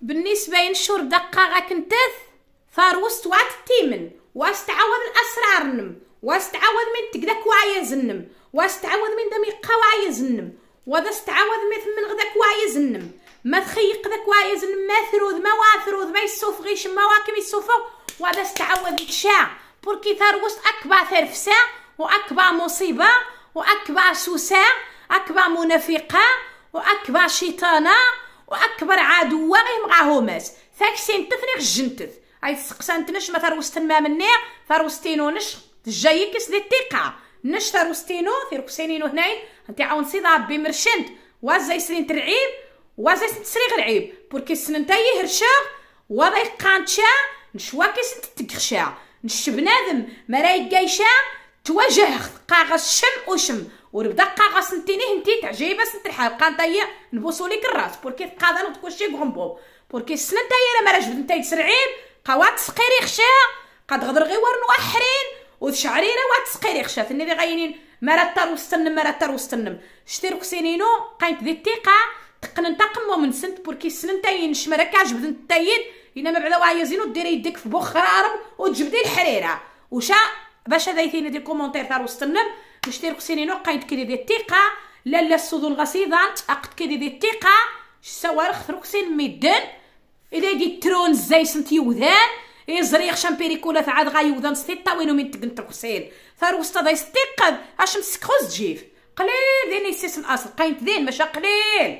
بالنسبه ينشر دقه فار وسط وات تيمن واش تعوض الاسرار نم واش تعوض من تقدك وعيا زنم واش تعوض من دمي يقا وعيا زنم وذا استعوض مث من غداك وعيا زنم ما تخيق ذاك وعيا زنم ما ثروذ ما واثروذ ما يسوف غيش ما واكم يسوف وذا استعوض تشاع بوركي وسط اكبا ثرفسا واكبا مصيبه واكبا سوسا اكبا منافقه واكبا شيطانه واكبر عدو غيمغاهماش فاكشي نتثني جنتث هاي تنش ما ثروستن ما مني ثروستينو نش جاي كيس دي الثقه نش ثروستينو في ركسينينو هنايا تعاون سي ربي مرشنت وازاي سنين ترعيب وازاي سنتسريغ العيب بوركي سنن تاي هرشاغ وضاي قانتشا نشواكي سنت نش نشبنادم مرايق جايشا تواجه قاغ الشم وشم وربدا سنتيني هنتي تعجيبه سنت الحلقه نتايا نبوسو ليك الراس بوركي تقادر تكوشي بوب بوركي سنا نتايا ما رجبت نتايا تسرعيب قوات سقيري خشاه قد غدر غي ورن وحرين وتشعرينا وات سقيري خشاه لي غاينين مرا تر وستنم مرا تر وستنم شتي روكسينينو قاينت ذي الثقه تقنن تقمو من سنت بوركي سنن تايا نشمرا جبد نتايا الا ما بعدا وايا زينو ديري يدك في بوخ خرارم وتجبدي الحريره وشا باش هذا يثيني دي كومونتير تاع وسط النم نشترك سينينو قايد كيدي دي تيقا لا لا السودو الغسيضان اقد كيدي دي تيقا سوارخ ثروكسين ميدن الا دي ترون زي سنتي وذان يزريخ شامبيريكولا غاي وذان ستي طاوينو من تقن تروكسين ثروستا داي ستيقظ عشم سكوز جيف قليل ذيني سيس الاصل قايد ذين مشا قليل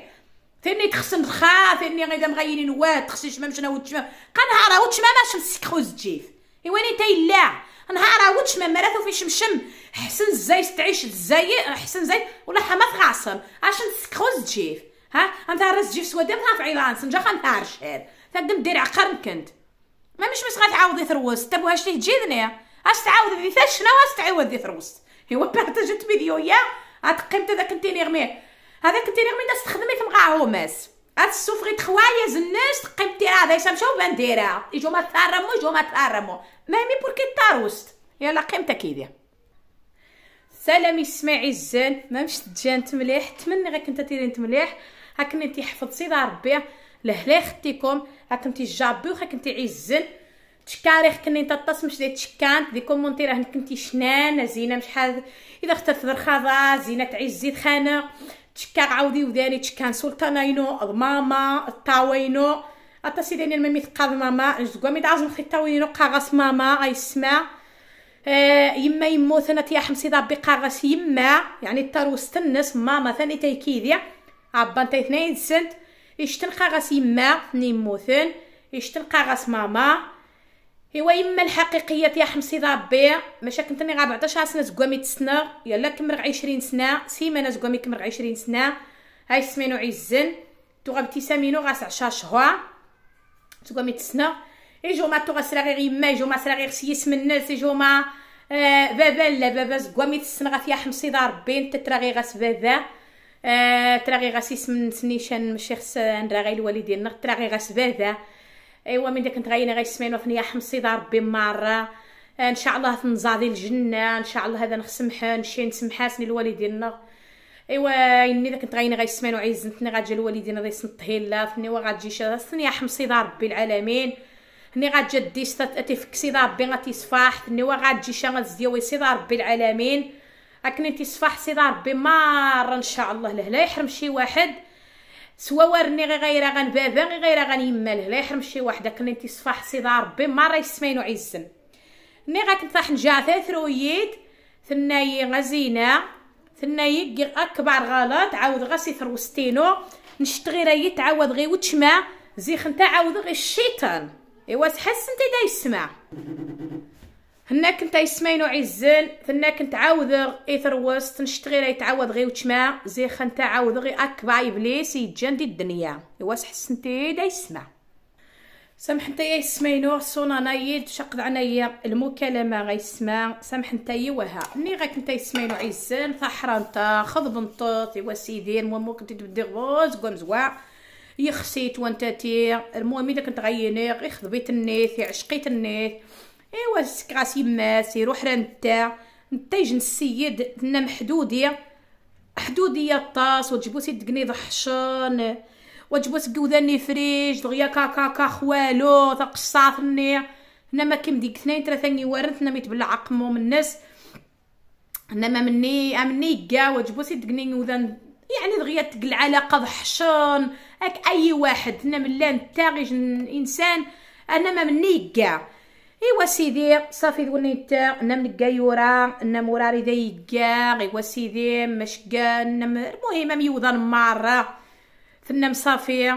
ثني تخسن رخا ثني غيدا مغيرين واد تخصني شمام شنو تشمام قنهار هو تشمام اش مسكخوز ايواني لا نهار وتش ما مراتو في شمشم حسن زاي تعيش زاي حسن زاي ولا حما تغاصم اش نسكخوز تجيف ها انت راس جيف سوا دابا في عيران سنجا خنتار شهر تندم دير عقر كنت ما مش مش غتعاودي طيب تروس شتي تجي دنيا اش تعاودي فاش شنو اش تعاودي دي تروس ايوا بارتاجت فيديو يا عاد قيمت هذاك انتينيغمي هذاك انتينيغمي الناس تخدمي في مقاع هاد السفري تخوايا زناش تقيم تيرا هذا يسمشو بنديرها يجو ما تارمو يجو ما تارمو مامي بوركي طاروست يلا قيمتا كيدير سلامي اسماعي الزان ما مش تجانت مليح تمني غير كنت تيرين مليح هاك انتي حفظ دار ربيع لهلا ختيكم هاك انتي جابي وخاك انتي عزن تشكاري كني انت التصمش دي تشكان دي كومونتي راه كنتي شنان زينه مش حاد اذا اختت ذرخاضه زينه زيد خانه تشكا عاودي وداني تشكان سلطانينو ماما طاوينو حتى سيدي انا ميت ماما نجدكو ميت خي تاوينو قاغاس ماما غيسمع آه يما يمو انا تيا حمسي ربي قاغاس يما يعني التروس تنس ماما ثاني تيكيديا عبان تاي ثنين سنت يشتن قاغاس يما ثنين ثن يشتن قاغاس ماما هو اما الحقيقيه يا حمصي ربي ماشي كنتني غير 14 سنه زقامي تسنى يلا كمر 20 سنه سيمانه زقامي كمر 20 سنه هاي سمينو عزن تو غابتسامينو غاس 10 شهور زقامي تسنى اي جوما تو غسرا غير يما جوما سرا غير سيس من الناس جوما آه بابا لا بابا زقامي تسنى غا فيها حمصي ربي انت ترا غير غاس بابا آه ترا غير غاس يسمن سنيشان ماشي خص نرا غير الوالدين ترا غير غاس بابا ايوا من داك نتغينا غير سمعنا في حمصي دار ربي مارة آه، ان شاء الله تنزادي الجنة ان شاء الله هذا نخسمحن شي نسمحاسني لوالدينا ايوا اني داك نتغينا غير سمعنا عيزنتني غتجي لوالدينا غادي يسنطهي لا فني وغتجي شي حمصي دار ربي العالمين هني غتجي ديستا تفكسي دار ربي فني ني وغتجي شي سي دار ربي العالمين صفاح سي دار ربي مار ان شاء الله لهلا يحرم شي واحد سوا ورني غي غير غن بابا غي غير غن يمال لا يحرم شي واحد كنا انت صفاح دار ربي ما راه يسمينو عزن ني صح نجاثة ثرويد ثنايي غزينا ثناي اكبر غلط عاود غسي ثروستينو نشتغي راهي تعاود غي وتشما زيخ نتا عاود غي الشيطان ايوا تحس انت دا يسمع هنا كنت يسمينو عزن ثنا كنت عاود اثر وسط نشت راه يتعاود غير وتما زي نتا عاود غير اكبا ابليس يجند الدنيا ايوا حسنتي دا يسمع سامح نتايا يسمينو صونا نايد شقد عنايا المكالمة غيسمع سامح نتايا وها ني غا كنت يسمينو عزن ثحرا نتا خذ بنطوط ايوا سيدي المهم كنت تبدي غوز كون زوا يخسيت وانت تير المهم اذا كنت غينيغ يخضبيت النيث يعشقيت النيث ايوا سكراس يماس يروح راه نتا نتاج السيد تنا محدوديه حدوديه الطاس وتجبوسي تقنيض حشن وتجبوس كوداني فريج دغيا كاكا كا خوالو تقصاثني هنا ما كيم ديك اثنين ثلاثه ني ورثنا ميتبلع قمو من الناس انما مني امني كا وتجبوسي تقني وذن يعني دغيا تقلع على قض حشن اك اي واحد انا ملا نتا غير انسان انا ما مني كاع ايوا سيدي صافي ذوني تاع نم الكايورا نم وراري ذا يكا ايوا سيدي مش كا نم المهم ميوضن مارة ثم صافي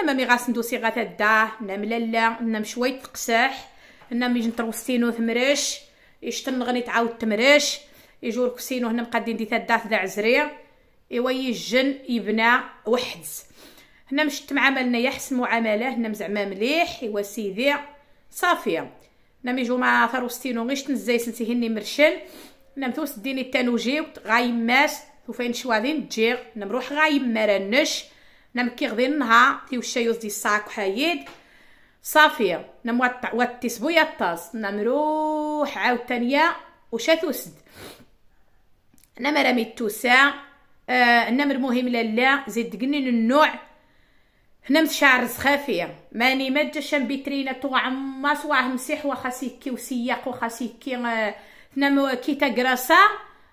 نم مي غاس ندوسي غاتا داه نم لالا نم شوية تقساح نم يجي نتروستينو ثمرش يشتن غني تعاود تمرش يجور كسينو هنا مقادين ديتا داث ذا عزري ايوا يجن يبنى وحدز هنا مشت معاملنا يحسن معامله هنا مزعما مليح ايوا سيدي صافيه نميجو مع ثروستينو غيش تنزاي سنتيهني مرشل نمثوس ديني التانوجي غايماس ثوفين شوادين تجيغ نمروح غايمارنش نمكي غدين نها الشيوز دي الساك حايد صافي نموات وات تسبويا الطاس نمروح عاوتانية وشاتوسد نمرا ميتوسا آه نمر مهم للا زيد قنين النوع هنا متشعر سخافيه ماني ما جاش بيترينا تو عما سواه مسيح واخا كي وسياق واخا كي آه، هنا كي تاكراسا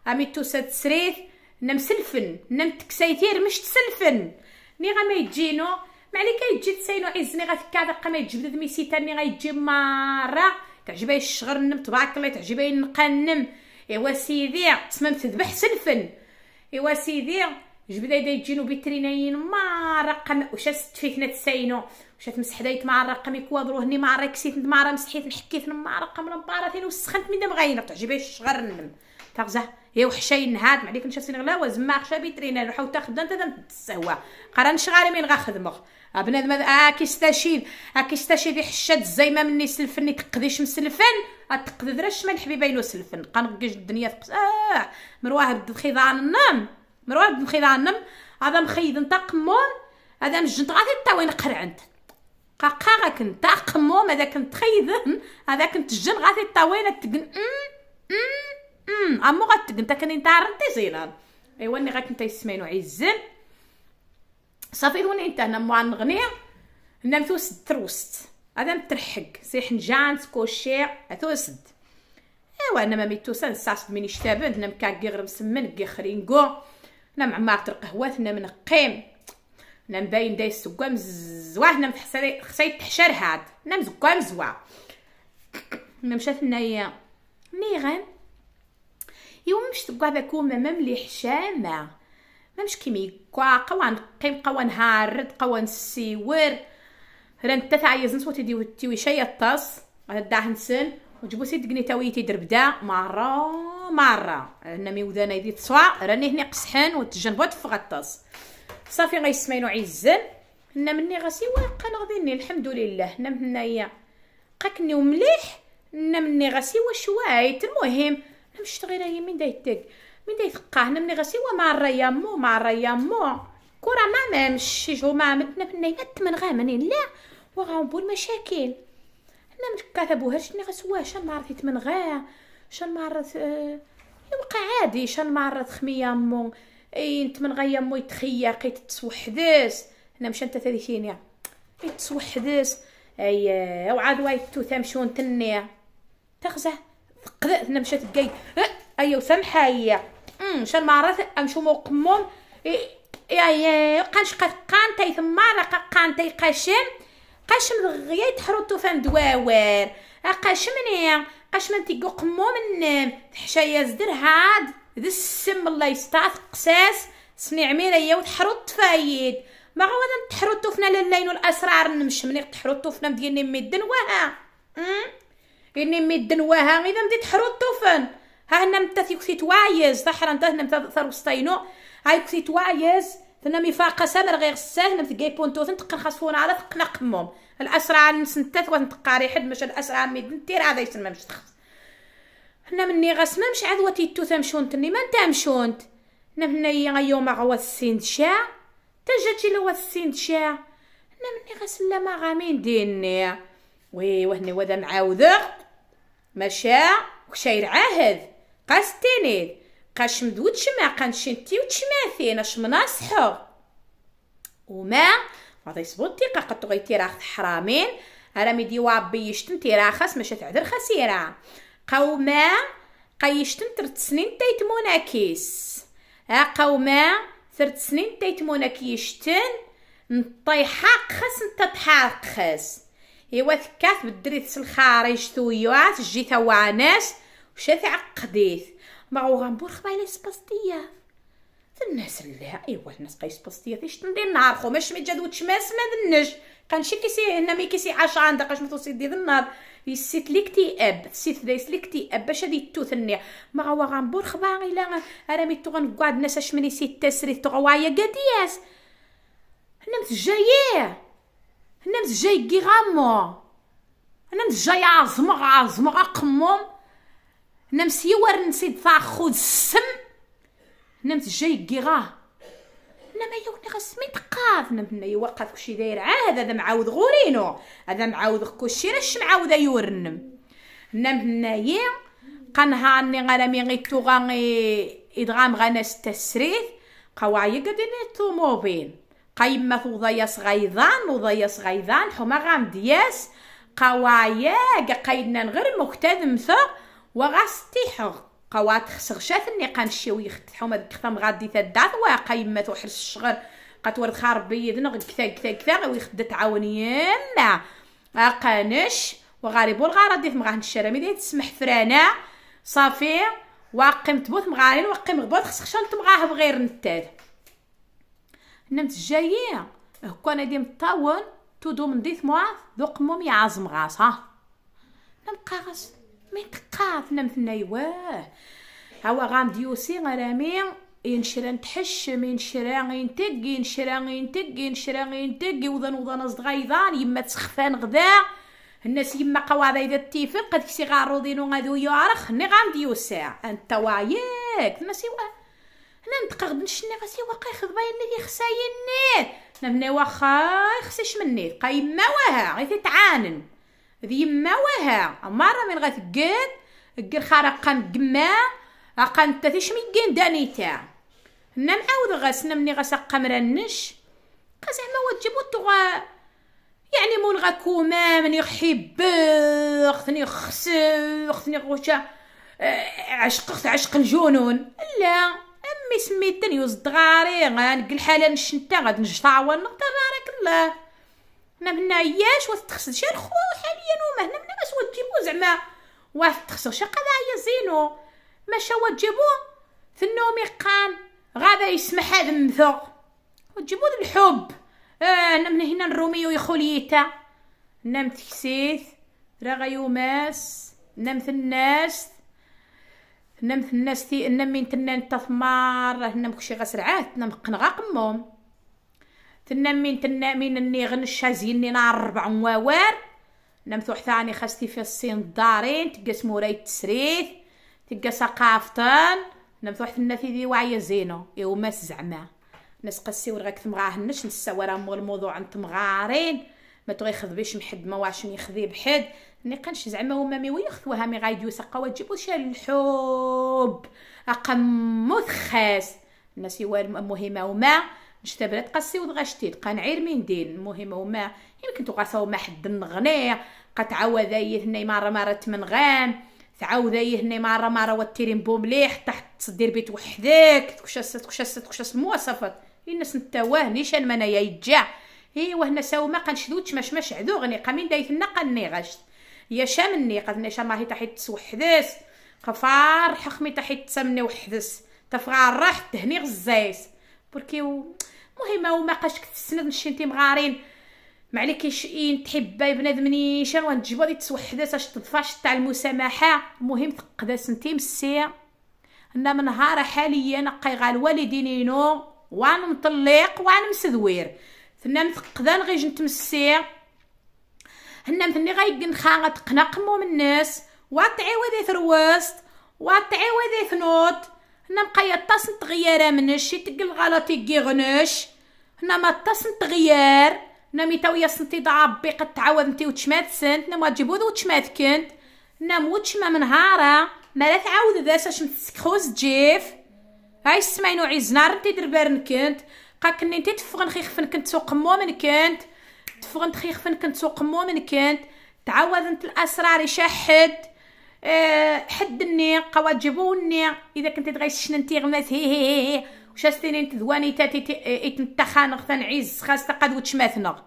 امي تو تسريث هنا مسلفن هنا متكسايتير مش تسلفن ني غا ما يجينو ما عليك يجي تساينو عزني غتكا دقه ما يجبد ني غا يجي ماره تعجبها الشغر نم تبارك الله تعجبها النقا ايوا سيدي تسمم تذبح سلفن ايوا سيدي جبدا ما يجينو بيترينايين معرقا واش استفيت نتساينو واش تمسح دايت رقم يكوادرو هني ركسيت معرا مسحيت نحكيت معرقا رقم مباراتين وسخنت من دم غاينه تعجبي الشغر النم تغزه يا وحشاين نهاد عليك نشفتي غلاوه زما خشا بيترينا نروحو تاخد انت تسهوى قرا نشغالي من غخدمو آه، بنادم هذا كيستشيد آه، كيستشيد آه، يحشد الزيمه مني سلفني تقديش مسلفن تقد درا الشمال حبيبه يلو سلفن قنقج الدنيا تقص اه مرواه بد الخضان النام مروان بن خيض عنم هذا مخيد نتا قمون هذا مجنت غادي تاوين قرعنت قاقا غاكن تا قمون هذا كنت خيدن هذا كنت جن غادي تاوين تقن ام امو غاتقن تا كان انت رنتي زينان ايوا ني غاك انت يسمينو عزم صافي هون انت هنا مو غني هنا مثوس تروست هذا مترحق سي حنجان سكوشي ثوسد ايوا انا ما ميتوسان ساس مني شتابن هنا مكاكي غير مسمن كي خرينكو معمار نعم، القهوه القهوات من منقيم انا نعم، مباين داي السكوه مزوا هنا نعم، متحسري خصها يتحشر هاد انا مزكا مزوا انا مشات هنايا نيغان يوم مش تبقى ذاك ما مليح شامة ما مش كيمي كوا قوا نقيم قوا نهارد قوا نسيور ران تا عايز نسوة تدي تيوي شاية الطاس غادا نسن وجبو سيد قني تاوي تيدرب مع مرة ماره هنا ميودانا يدي تصوا راني هنا قسحان وتجنبات فغطاس صافي غيسمينو عيزن هنا مني غاسي واقا نغضيني الحمد لله هنا هنايا قاكني ومليح هنا مني غاسي وشوايت المهم انا مش هي من دايتك من دايتقا هنا مني غاسي وماره يامو ماره يامو كرة ما مشي جو ما متنا في النينات من غامني لا وغنبو المشاكل هنا من كاتبوهاش ني غسواش ما عرفتي تمن غا شان مرات آه، يبقى عادي شان مرات خمية مو من غيا مو يتخيق يتسوحدس انا مشان انت تسوحدس يتسوحدس ايا آه، وعاد واي تمشون تنيا تخزع تقدر انا مشات بقاي ايا وسامحه ام شان معرض امشو مقمون يا يا قانش قان تاي ثم قان تاي قاشم قاشم غيا يتحرو فان دواوار قاشم قاش ما تيقو قمو من تحشايا زدر هاد ذا السم الله يستعث قساس صنيع ميريا وتحرط فايد ما غاوة تحرط توفنا للين الاسرار نمشي مني تحرط توفنا مديني ميدن وها اني ميدن وها اذا مدي تحرط توفن ها هنا متا وايز توايز راه متا هنا متا ثروستينو هاي كسي توايز ثنا فاقا سامر غير ساهل نمت كاي بونتو تنتقن خاصفون على تقنا قموم الاسرع نسنتات قاري حد مشى الاسرع ميدن تير هذا يسمى مش تخص حنا مني غاس ما مش عاد تو تمشونت ني ما نتا مشونت نمنا يوم غوا السين شاع تجاتي لو السين شاع حنا مني غاس لا ما غامين ديني وي وهني ودا معاوذغ مشى وشاير عاهد قاستيني قاش مدود شما قنشنتي وتشماثين اش مناصحو وما يصبو الثقه قد غيتي تيراخ حرامين رامي ديوا بيشتم تيراخس ماشي تعذر خسيره قوما قيشتم ثلاث سنين تيتمونا موناكيس ها قوما ثلاث سنين تيتمونا موناكيشتن نطيحة خاص انت تحاق خاص ايوا ثكات بالدريت الخارج ثويات جيتا واناس وشات عقديت ما غنبور خبايلي سباستيه الناس لا ايوا الناس قيس تندير شتندير خو ما شمي جاد وتشماس ما دنج شي كيسي هنا مي كيسي عشان دقاش ما توصي دي النار يسيت لي اكتئاب سيت دايس لي اكتئاب باش هادي توثني ما هو غنبور خباغي لا رامي تو غنقعد اش مني سيت تسري تغوايا قدياس هنا متجايي هنا متجاي كي غامو هنا جاي عزمغ عزمغ قموم هنا مسيور نسيت تاخذ السم نمت جاي انا ما يوني غسمي تقاف نمتنا يوقف كلشي داير عاد هذا معاود غورينو هذا معاود كلشي راش معاوده يورنم نمتنا يا قنهارني غالا مي غا غي ادغام غناس تسريث قوايق ديني طوموبيل قيمة وضياس غيضان وضياس غيضان حما غام دياس قوايا قيدنا غير مكتد مثق وغاستيحق قوات خشرشات الني قنشيو يختحهم هاد الكثام غادي تدات واقا يما توحل الشغل قتورد خارب بيدنا كثا كثا كثا ويخد تعاون يما اقانش وغاري بولغارا ديت مغاه نشارمي ديت تسمح فرانا صافي واقم تبوث مغارين واقم غبوث خص خشان مغاه بغير نتاد نمت الجايه هكا انا ديم الطاون تودو من ديث مواث ذوق موم يعزم ها نبقى غاص ما يتقاف نمثنا يواه هوا غام ديوسي غرامي ينشران نتحش ينشرا ينتق ينشرا ينتق ينشرا ينتق وضن وضن اصدغا يضان يما تسخفان غدا الناس يما قواضا اذا تيفق قد كسي غاروضين وغادو يعرخ ني غام ديوسي انت وايك ما سواه هنا نتقغد نشني غاسي واقع يخذ باين اللي خسايني نبني واخا يخسش مني قايمه وها غير تعانن ذي يما وها مرة من غتقد قر خارق قان قما قان تاتيش ميقين دانيتا هنا نم غاسنا مني غاسقا مرنش ما وتجيبو تغا يعني مون ما مني يحب خثني خس خثني غوشا آه، عشق عشق الجنون لا امي سميتني يوز دغاري غنقل حالا نشنتا غاد نجطاون تبارك الله ما قلنا ياش واش تخسر شي الخو حاليا وما هنا منا باش تجيبو زعما واش تخسر شي قضايا زينو ماشا تجيبو في النوم يقان غادا يسمح هذا المثو وتجيبو الحب آه من هنا الروميو يخوليتا نام تكسيث راه يوماس نام الناس نمت الناس تي نمين تنان تثمار نمت كشي غسرعات نمت قنغا قموم تنامين تنامين اني غنشا زيني نار ربع نواوار نمثو ثاني خاستي في الصين الدارين تقاس موراي التسريث تقاس قافطن نمثو حنا في ذي وعي زينو ماس زعما ناس قسيور غاكثم غاهنش نساورا راه الموضوع انت مغارين ما تغيخذ بيش محد ما واش يخذي بحد ني قنش زعما هما مي ويخذوها مي غايديو سقا وتجيبو شال الحب اقمو ثخاس الناس يوال مهمه وما نشتبه تقسي ودغشتي تبقى نعير من دين المهم هما يمكن سوا ما حد نغني قتعاود هني مره مره تمنغان تعاود هني مره مره وتيرين بو مليح تحت تصدير بيت وحدك تكشاس تكشاس تكشاس المواصفات الناس نتواه نيشان منايا يتجع هي هنا ساو ما قنشدوتش مش عذو عذوغني قامين دايتنا قني غشت يا شامني قدني شاماهي تحيت تسوحدس قفار حخمي تحت تسمني وحدس تفغار راح تهني غزايس بركي و... المهم هو ما كتسند نشي مغارين ما عليكيش ان تحبي بنادم نيشان غادي توحدات اش تضفاش تاع المسامحه المهم تقدا سنتي مسي انا من نهار حاليا قايغا الوالدين نو وانا مطلق وانا مسدوير ثنا نتقدا غير نتمسي هنا مثني غيكن خا غتقنقمو من الناس واطعي ذي ثروست واطعي ذي ثنوت هنا بقايا طاس من منش تقل غلطي كيغنش هنا ما طاس تغيير هنا ميتاو ياسنتي ضعبي قد تعاود نتي وتشمات سنت هنا ما تجيبو ذو تشمات كنت هنا موتشما من هارا ما لا تعاود ذا ساش متسكخوز جيف هاي نوعي زنار نتي دربارن كنت قاكني نتي تفغن خيخفن كنت سوق مو من كنت تفغن تخيخفن كنت سوق مو من كنت تعاود انت الاسرار يشحد أه، حدني الني اذا كنت تغيشن انت غمات هي هي هي وشاستيني انت ذواني تاتي اتنتخانغ أه، عز خاصة قد وتشماثنغ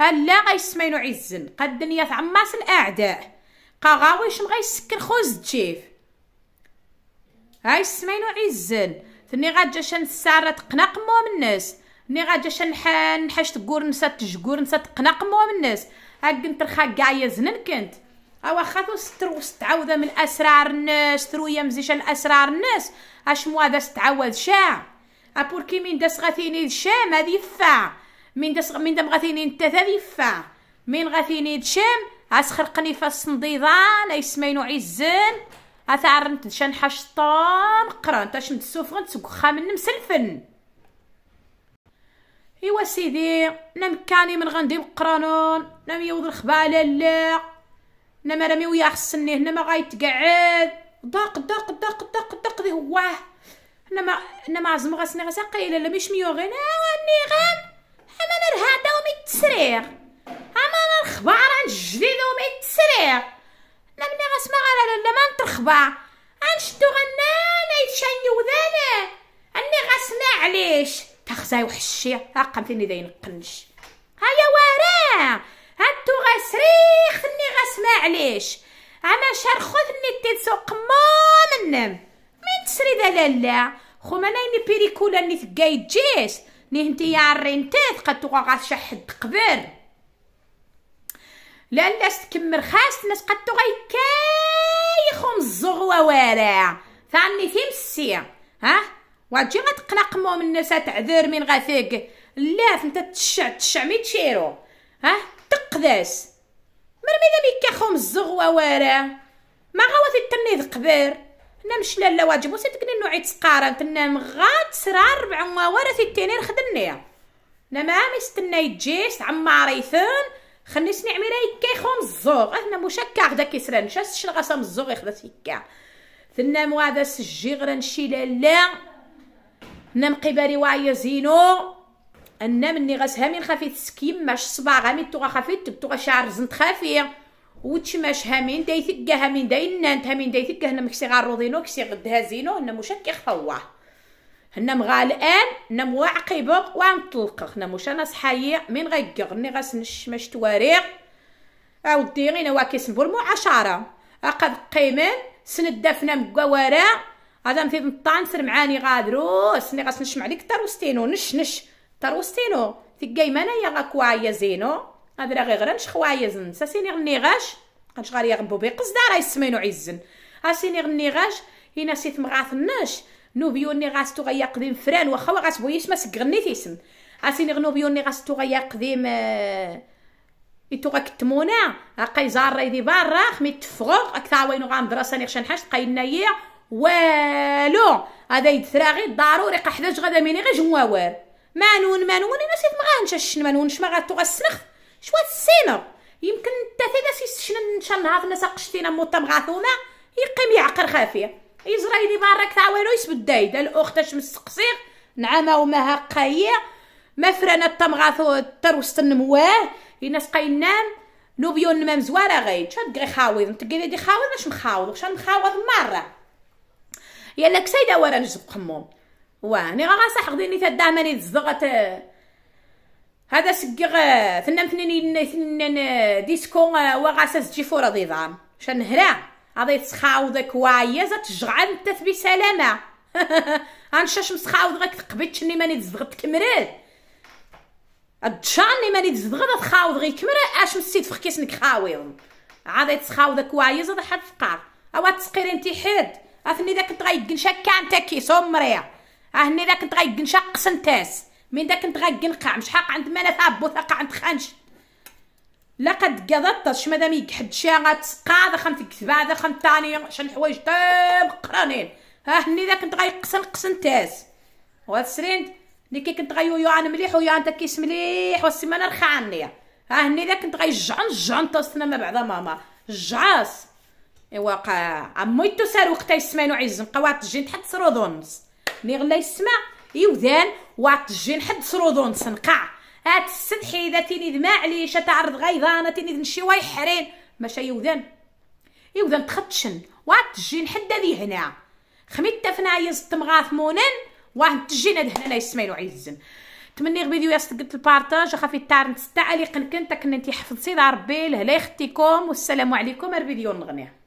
هلا غيسمينو عزن قد الدنيا تعماس الاعداء قاغاويش مغيسكر خوز تشيف هاي سمينو عزن ثني غاد جاشن السارة تقناق مو من الناس ني جاشن حان حاش تقور نسات تجقور نسات تقناق مو من الناس هاك انت رخا قايا زنن كنت اوا خاطو ستر تعوذه من اسرار الناس ترو مزيشه الاسرار الناس اش هذا ستعاود شاع ابوركي من داس غاتيني الشام هذه فا من داس من دم غاتيني التاث هذه فا من غثيني الشام اسخرقني فاس نضيضان يسمينو عزان اثارنت شان حشطان قرانت اش متسوفغنت سكخا من مسلفن ايوا سيدي نمكاني من غندي القرانون نم يوض الخباله لا انا ما رمي ويا خصني هنا ما غيتقعد ضاق ضاق ضاق ضاق ضاق دي هو انا ما انا ما عزم غاسني غاسا قايله لا مش ميو ميوغين واني غام اما انا رهاده ومي تسريغ اما انا الخبار الجديد ومي تسريغ انا مني غاسمع غالا لا ما عن نترخبع غنا غنانا يتشاني وذانا اني غاسمع عليش تخزاي وحشي اقم فيني داين قنش هيا وارا هاتو غاسري علاش انا شهر خذني تسوق ما النم مين تسري ذا لالا خو ما بيريكولا ني ثقاي جيس ني هنتيا عرين تاث قد تقا شحد قبر لالا لا خاس ناس قد تقا كاي خم الزغوة وارع ثاني في مسي ها واجي تقلق مو من الناس تعذر من غثق لا فنت تشع تشع مي تشيرو ها تقذس مر ماذا بيك خوم الزغوة وارا ما غاوة التنيد قبير انا مش لا واجب وسي تقني نوعي تسقارة تنا مغات سرا ربع موارا في التنير خدني انا ما مستنى يتجيس عماريثن خلني سني رايك يكا خوم الزوغ انا مشكا غدا كيسران شاس شنو غاسم الزغ أه، يخدا سيكا ثنا مو هذا سجي غرا نشي لا لا انا مقباري وايا زينو انا مني غاس هامين نخافي سكيم ماش صباع غامي تو غخافي توغا شعر زنت خافية خافي وتشماش هامين داي ثقه هامين داي نانت هامين داي ثقه هنا مكسي غارو دينو كسي غدها زينو هنا مشك يخطوه هنا مغالقان هنا مواعقي مواعقبه وانطلقه هنا مش انا صحايي من غيقغ ني غاس ماش تواريغ او اودي غينا واكيس مو عشرة اقد قيمن سند دفنا مقوارا هذا مثل الطان سر معاني غادروس ني غاس نشمع ليك تروستينو نش نش تروستينو تكايمانا يا غاكوايا زينو هذا غي غير نشخو زن ساسيني غني غاش غنشغال يا غنبو قصدا راه يسمينو عزن اسيني غني غاش هنا سيت مغاثناش نوبيوني تو غيا قديم فران واخا غاسبو ما سكرني تيسن اسيني غنوبيوني تو غيا قديم آه، يتوغا كتمونا هاكا يزار يدي بارا خمي تفغوغ اكثر وينو غندراسا نيخشان حاج تقايلنا والو هذا يدثرا غير ضروري قحداش غدا ميني غير جواوار مانون مانون انا سيف ما غنشش مانون شما غاتو غسنخ شوا السينر يمكن حتى تيدا سيشنا ان شاء الله في نسق شتينا موطا مغاثوما يقيم يعقر خافيه يزرايلي بارك تاع والو يسبد دايد الاخت شمس تقصير نعمه ومها قايه ما فرانا التمغاثو تروست النمواه يناس قاينام نوبيون ما مزوارا غير شاد غير خاوض انت قيدي دي خاوض باش مخاوض باش نخاوض مرة يا كسيده ورا نجب قموم واني غاسا حقديني تدا ماني تزغت هذا سكغ ثنم ثنين ثنين ديسكو وغاسا تجي فورا ضي ضام شان هرا غادي تسخاوضك وايز تجعل انت بسلامه غنشاش مسخاوض غاك تقبتشني ماني تزغت كمرال تجاني ماني تزغت تخاوض غي كمرال اش مسيت فخكيسنك خاويض عاد تسخاوض كوايز هذا حد فقار اوا او انتي حد اثني داك انت غيدقن شكا انت كيس اه هني داك كنت غيكنشا قسنتاس من دا كنت غيكنقع مش حاق عند مالا ثابو ثقة عند خانش لقد قضت مادام يكحد شاغات قاضة خمت كتبادة خمت تاني شن حوايج طيب قرانين ها هني داك كنت غيقسن قسنتاس وهاد سريند ملي كي كنت غيويو انا مليح ويا انت كيس مليح والسيمانه رخا عني ها هني داك كنت غايجعن جعن تصنا ما بعدا ماما جعاس ايوا قا عميتو سار وقتا يسمانو عزم قوات الجين تحت سرودونس مي غلا يسمع يوذان واتجين حد سرودون تنقع هات السدحي اذا تيني عليش تعرض غيظانه تيني نشي ويحرين ماشا يوذان تخطشن تخدشن واتجين حد ذي هنا خميت تفنا يز تمغاث مونن واه تجينا دهنا لا يسمعلو عيزن تمني غبيديو يا صدقت البارطاج اخافي تاع نتستعلي قنكن تا كنتي حفظتي دار ربي لهلا يختيكم والسلام عليكم الفيديو نغنيه